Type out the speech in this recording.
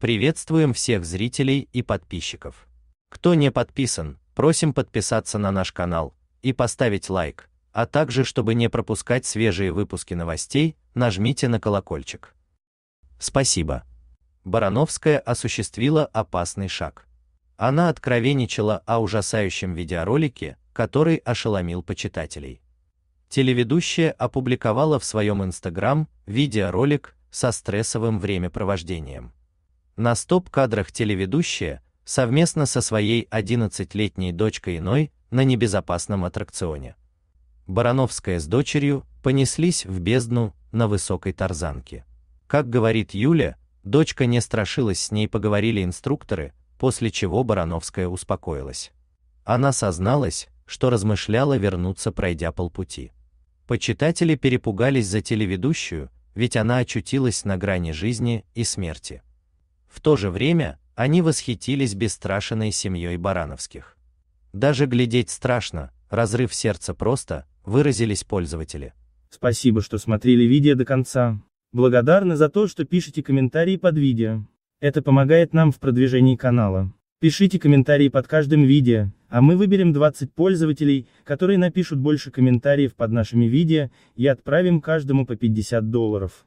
Приветствуем всех зрителей и подписчиков. Кто не подписан, просим подписаться на наш канал и поставить лайк, а также, чтобы не пропускать свежие выпуски новостей, нажмите на колокольчик. Спасибо. Барановская осуществила опасный шаг. Она откровенничала о ужасающем видеоролике, который ошеломил почитателей. Телеведущая опубликовала в своем Инстаграм видеоролик со стрессовым времяпровождением. На стоп-кадрах телеведущая совместно со своей 11-летней дочкой Иной на небезопасном аттракционе. Барановская с дочерью понеслись в бездну на высокой тарзанке. Как говорит Юля, дочка не страшилась, с ней поговорили инструкторы, после чего Барановская успокоилась. Она созналась, что размышляла вернуться, пройдя полпути. Почитатели перепугались за телеведущую, ведь она очутилась на грани жизни и смерти. В то же время они восхитились бесстрашенной семьей Барановских. Даже глядеть страшно, разрыв сердца просто, выразились пользователи. Спасибо, что смотрели видео до конца. Благодарны за то, что пишите комментарии под видео. Это помогает нам в продвижении канала. Пишите комментарии под каждым видео, а мы выберем 20 пользователей, которые напишут больше комментариев под нашими видео, и отправим каждому по 50 долларов.